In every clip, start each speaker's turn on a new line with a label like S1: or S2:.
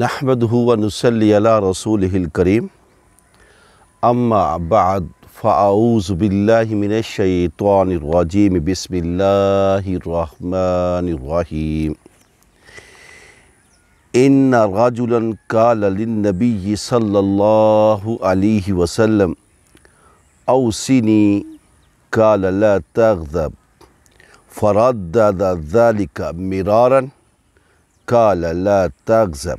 S1: نحمده ونصلي على رسوله الكريم أما بعد فأعوذ بالله من الشيطان الرجيم بسم الله الرحمن الرحيم إن رجلا قال للنبي صلى الله عليه وسلم أوصني قال لا تغضب فردد ذلك مرارا قال لا تغضب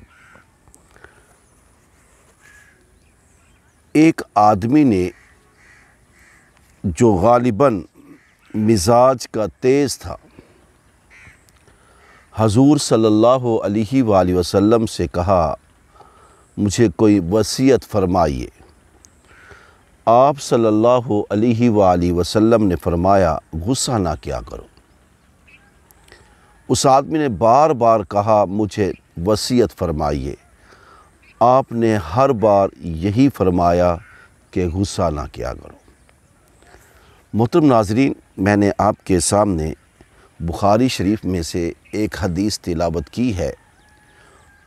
S1: एक आदमी ने जो गालिबा मिजाज का तेज़ था हजूर सल्लल्लाहु अलैहि वसल्लम से कहा मुझे कोई वसीयत फरमाइए आप सल्लल्लाहु अलैहि वसल्लम ने फरमाया गुस्सा ना क्या करो उस आदमी ने बार बार कहा मुझे वसीयत फरमाइए आपने हर बार यही फरमाया कि गुस्सा ना किया करो मोहतरम नाजरीन मैंने आपके सामने बुखारी शरीफ में से एक हदीस तिलावत की है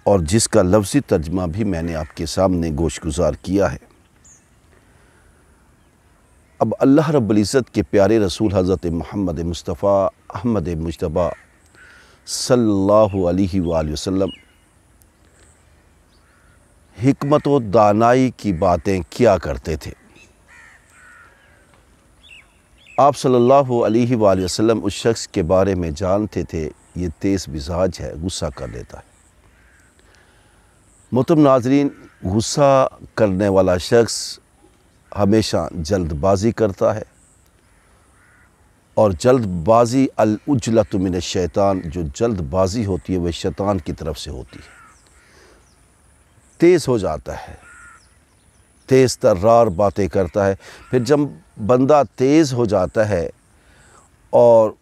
S1: और जिसका लफ्ज़ी तर्जमा भी मैंने आपके सामने गोश गुजार किया है अब अल्लाह रब्ज़त के प्यारे रसूल हज़रत महमद मुस्तफ़ा अहमद मुशतबा सल्लल्लाहु अलैहि वसल्लम हमत व दानाई की बातें किया करते थे आप सल्लल्लाहु अलैहि वसल्लम उस शख्स के बारे में जानते थे ये तेज़ मिजाज है गुस्सा कर लेता है मतम नाजरीन गुस्सा करने वाला शख्स हमेशा जल्दबाजी करता है और जल्दबाजी अलउजलतमिन शैतान जो जल्दबाजी होती है वह शैतान की तरफ से होती है तेज़ हो जाता है तेज़ तर्रार बातें करता है फिर जब बंदा तेज़ हो जाता है और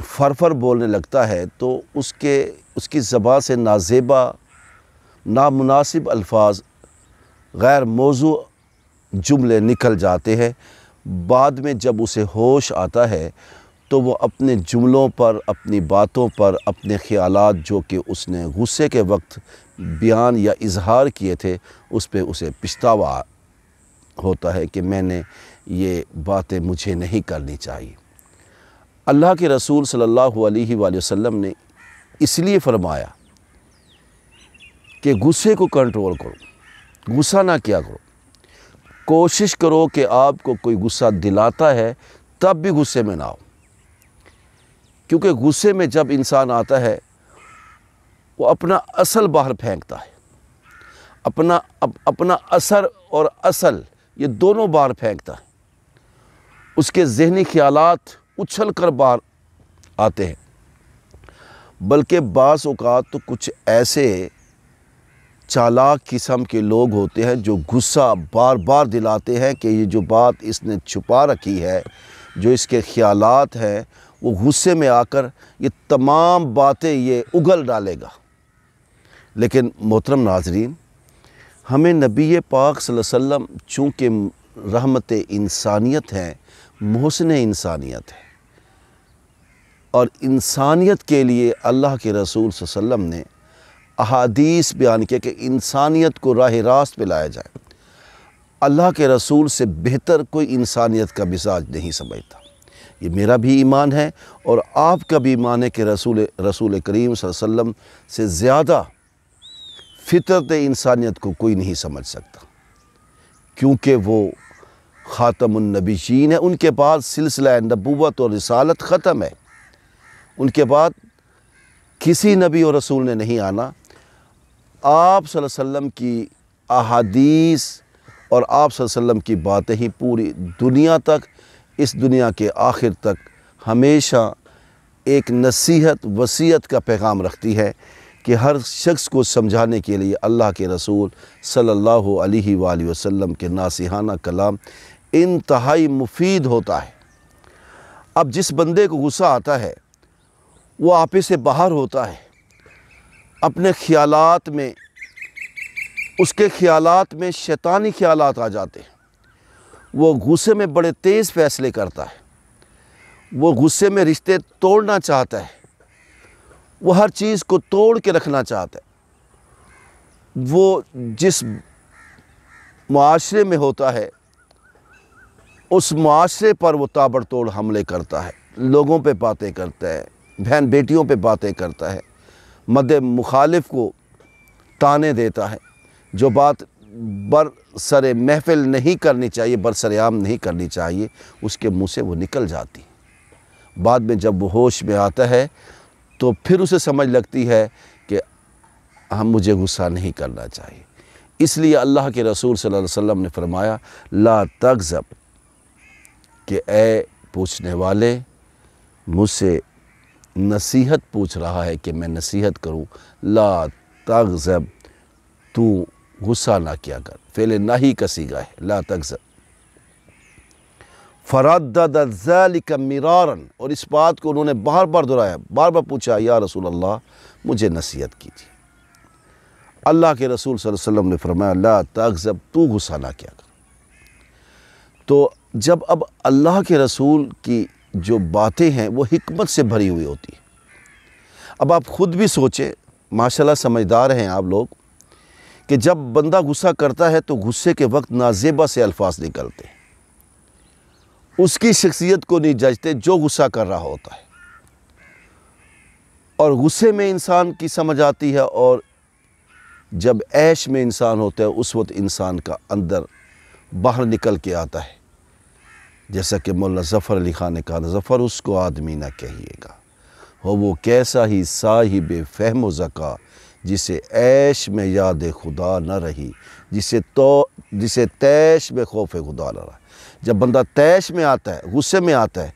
S1: फरफर बोलने लगता है तो उसके उसकी ज़बा से नाजेबा नामनासिब अल्फाज गैर मौजू जुमले निकल जाते हैं बाद में जब उसे होश आता है तो वो अपने जुमलों पर अपनी बातों पर अपने ख्याल जो कि उसने गुस्से के वक्त बयान या इजहार किए थे उस पर उसे पछतावा होता है कि मैंने ये बातें मुझे नहीं करनी चाहिए अल्लाह के रसूल सल्लल्लाहु अलैहि वसल्लम ने इसलिए फरमाया कि गुस्से को कंट्रोल करो गुस्सा ना किया करो कोशिश करो कि आपको कोई गुस्सा दिलाता है तब भी गुस्से में ना आओ क्योंकि गुस्से में जब इंसान आता है वो अपना असल बाहर फेंकता है अपना अप, अपना असर और असल ये दोनों बाहर फेंकता है उसके जहनी ख्याल उछल कर बाहर आते हैं बल्कि बास अवत तो कुछ ऐसे चालाक किस्म के लोग होते हैं जो गुस्सा बार बार दिलाते हैं कि ये जो बात इसने छुपा रखी है जो इसके ख्यालात हैं वो गुस्से में आकर ये तमाम बातें ये उगल डालेगा लेकिन मोहतरम नाजरीन हमें नबी पाक वसम चूँकि रहमत इंसानियत हैं महसन इंसानियत है और इंसानियत के लिए अल्लाह के रसूल वसम ने अहादीस बयान किया कि इंसानियत को राह रास्त पर लाया जाए अल्लाह के रसूल से बेहतर कोई इंसानियत का मिजाज नहीं समझता ये मेरा भी ईमान है और आपका भी ईमान है कि रसूल रसूल करीम सल्लम से ज़्यादा फितरत इंसानियत को कोई नहीं समझ सकता क्योंकि वो ख़ातमनबीन है उनके पास सिलसिला नबूत और रसालत ख़त्म है उनके बाद किसी नबी और रसूल ने नहीं आना आप वसम की अहादीस और आप की बातें ही पूरी दुनिया तक इस दुनिया के आखिर तक हमेशा एक नसीहत वसीयत का पैगाम रखती है कि हर शख्स को समझाने के लिए अल्लाह के रसूल सल्लल्लाहु अलैहि वसल्लम के नासिहाना कलाम इंतहाई मुफीद होता है अब जिस बंदे को गुस्सा आता है वो आपे से बाहर होता है अपने ख्यालात में उसके ख्यालात में शैतानी ख्यालात आ जाते हैं वो गुस्से में बड़े तेज़ फैसले करता है वो गुस्से में रिश्ते तोड़ना चाहता है वो हर चीज़ को तोड़ के रखना चाहता है वो जिस माशरे में होता है उस माशरे पर वो ताबड़तोड़ हमले करता है लोगों पे बातें करता है बहन बेटियों पे बातें करता है मद मुखालिफ को ताने देता है जो बात बर सर महफिल नहीं करनी चाहिए बरसरेआम नहीं करनी चाहिए उसके मुंह से वो निकल जाती बाद में जब वो होश में आता है तो फिर उसे समझ लगती है कि हम हाँ, मुझे गुस्सा नहीं करना चाहिए इसलिए अल्लाह के रसूल सल्लल्लाहु अलैहि वसल्लम ने फरमाया ला जब कि ए पूछने वाले मुझसे नसीहत पूछ रहा है कि मैं नसीहत करूँ ला जब तू गुस्सा ना किया कर फेले ना ही कसीगा है ला तक फरादिकारन और इस बात को उन्होंने बार बार दोहराया बार बार पूछा या रसूल अल्लाह मुझे नसीहत कीजिए अल्लाह के रसूल वसल्लम ने फरमाया ला तकजब तू गुस्सा ना किया कर तो जब अब अल्लाह के रसूल की जो बातें हैं वो हमत से भरी हुई होती हैं अब आप ख़ुद भी सोचें माशाल्लाह समझदार हैं आप लोग कि जब बंदा गुस्सा करता है तो गुस्से के वक्त नाजेबा से अल्फाज निकलते उसकी शख्सियत को नहीं जजते जो गुस्सा कर रहा होता है और गुस्से में इंसान की समझ आती है और जब ऐश में इंसान होता है उस वक्त इंसान का अंदर बाहर निकल के आता है जैसा कि मुल्ला ज़फ़र अली ख़ान ने कहा ज़फ़र उसको आदमी ना कहिएगा हो वो कैसा ही साहिब फहम ज़का जिसे ऐश में याद खुदा न रही जिसे तो जिसे तैश में खौफ खुदा न रहा जब बंदा तैश में आता है गुस्से में आता है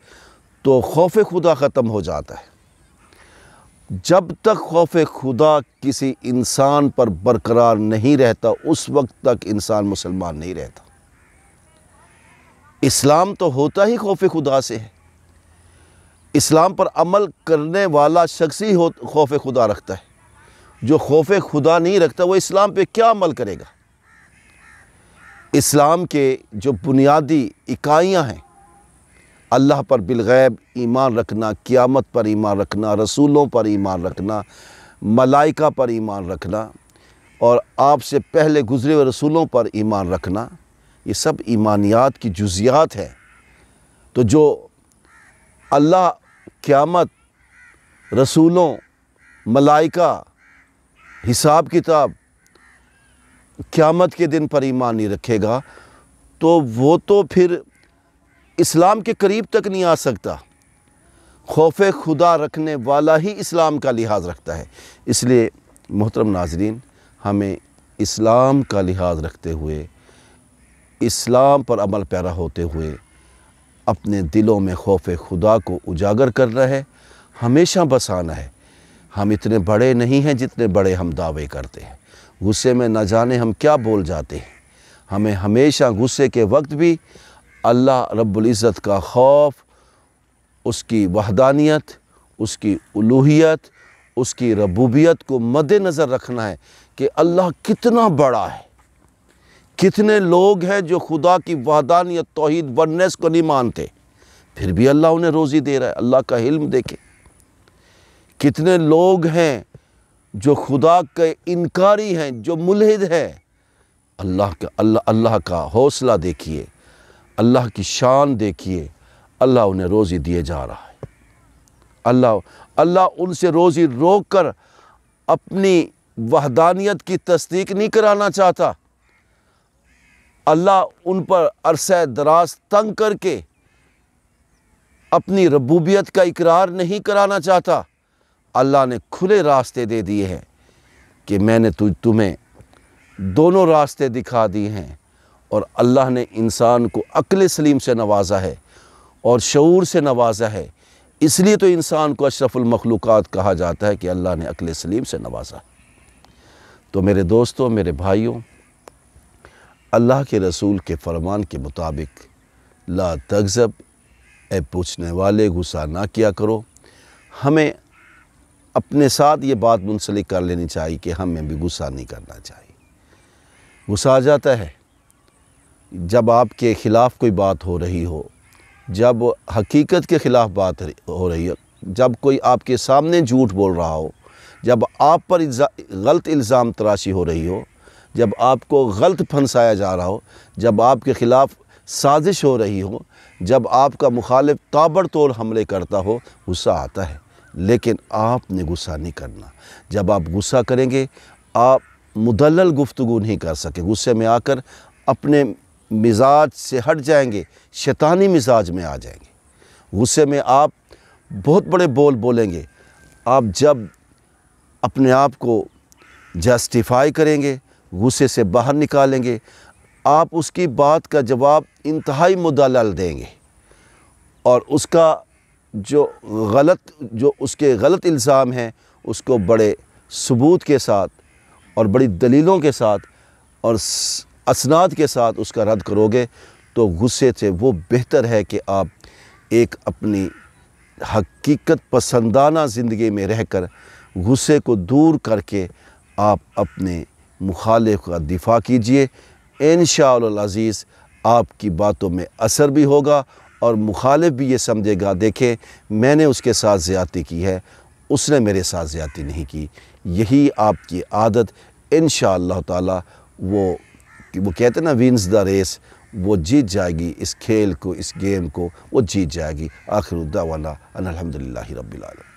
S1: तो खौफ खुदा ख़त्म हो जाता है जब तक खौफ खुदा किसी इंसान पर बरकरार नहीं रहता उस वक्त तक इंसान मुसलमान नहीं रहता इस्लाम तो होता ही खौफ खुदा से है इस्लाम पर अमल करने वाला शख्स ही हो खौफ खुदा रखता है जो खौफ खुदा नहीं रखता वो इस्लाम पे क्या अमल करेगा इस्लाम के जो बुनियादी इकाइयाँ हैं अल्लाह पर बिलगैब ईमान रखना क़ियामत पर ईमान रखना रसूलों पर ईमान रखना मलाइका पर ईमान रखना और आपसे पहले गुज़रे हुए रसूलों पर ईमान रखना ये सब ईमानियात की जुजियात हैं तो जो अल्लाह क़्यामत रसूलों मलाइका हिसाब किताब क़्यामत के दिन पर ईमान नहीं रखेगा तो वो तो फिर इस्लाम के करीब तक नहीं आ सकता खौफ खुदा रखने वाला ही इस्लाम का लिहाज रखता है इसलिए मोहतरम नाजरीन हमें इस्लाम का लिहाज रखते हुए इस्लाम पर अमल पैरा होते हुए अपने दिलों में खौफ खुदा को उजागर करना है हमेशा बसाना है हम इतने बड़े नहीं हैं जितने बड़े हम दावे करते हैं गुस्से में न जाने हम क्या बोल जाते हैं हमें हमेशा गुस्से के वक्त भी अल्लाह रब्ज़त का खौफ उसकी वहदानियत उसकी उलूहियत उसकी रबूबियत को मद्दनज़र रखना है कि अल्लाह कितना बड़ा है कितने लोग हैं जो खुदा की वहदानियत तोहद वननेस को नहीं मानते फिर भी अल्लाह उन्हें रोज़ी दे रहा है अल्लाह का हिल्म देखें कितने लोग हैं जो खुदा के इनकारी हैं जो मुलहद है अल्लाह का अल्लाह अल्लाह का हौसला देखिए अल्लाह की शान देखिए अल्लाह उन्हें रोज़ी दिए जा रहा है अल्लाह अल्लाह उनसे रोज़ी रोक कर अपनी वहदानियत की तस्दीक नहीं कराना चाहता अल्लाह उन पर अरसा दराज तंग करके अपनी रबूबियत का इकरार नहीं कराना चाहता अल्लाह ने खुले रास्ते दे दिए हैं कि मैंने तुझ तुम्हें दोनों रास्ते दिखा दिए हैं और अल्लाह ने इंसान को अक्ल सलीम से नवाजा है और शूर से नवाजा है इसलिए तो इंसान को अशरफुलमखलूक कहा जाता है कि अल्लाह ने अक्ल सलीम से नवाजा तो मेरे दोस्तों मेरे भाइयों अल्लाह के रसूल के फरमान के मुताबिक ला तगज़ब ए पूछने वाले गुस्सा ना किया करो हमें अपने साथ ये बात मुंसलिक कर लेनी चाहिए कि हमें भी गुस्सा नहीं करना चाहिए गुस्सा आ जाता है जब आपके ख़िलाफ़ कोई बात हो रही हो जब हकीकत के ख़िलाफ़ बात हो रही हो जब कोई आपके सामने झूठ बोल रहा हो जब आप पर गलत इल्ज़ाम तराशी हो रही हो जब आपको गलत फंसाया जा रहा हो जब आपके ख़िलाफ़ साजिश हो रही हो जब आपका मुखालिफ ताबड़ तोड़ हमले करता हो गुस्सा आता है लेकिन आपने गुस्सा नहीं करना जब आप गुस्सा करेंगे आप मुदलल गुफ्तु नहीं कर सके गुस्से में आकर अपने मिजाज से हट जाएंगे शैतानी मिजाज में आ जाएंगे गुस्से में आप बहुत बड़े बोल बोलेंगे आप जब अपने आप को जस्टिफाई करेंगे गुस्से से बाहर निकालेंगे आप उसकी बात का जवाब इंतहाई मुदलल देंगे और उसका जो गलत जो उसके गलत इल्ज़ाम हैं उसको बड़े सबूत के साथ और बड़ी दलीलों के साथ और असनाद के साथ उसका रद्द करोगे तो गुस्से से वो बेहतर है कि आप एक अपनी हकीकत पसंदाना ज़िंदगी में रहकर गुस्से को दूर करके आप अपने मुखालिफ का दिफा कीजिए इन अज़ीज़ आपकी बातों में असर भी होगा और मुखालिफ भी ये समझेगा देखें मैंने उसके साथ ज़्यादती की है उसने मेरे साथ ज़्यादती नहीं की यही आपकी आदत इन शह वो वो कहते ना विन्स द रेस वो जीत जाएगी इस खेल को इस गेम को वो जीत जाएगी आखिर उद्दा वाला अनहमदिल्ला रबीआलम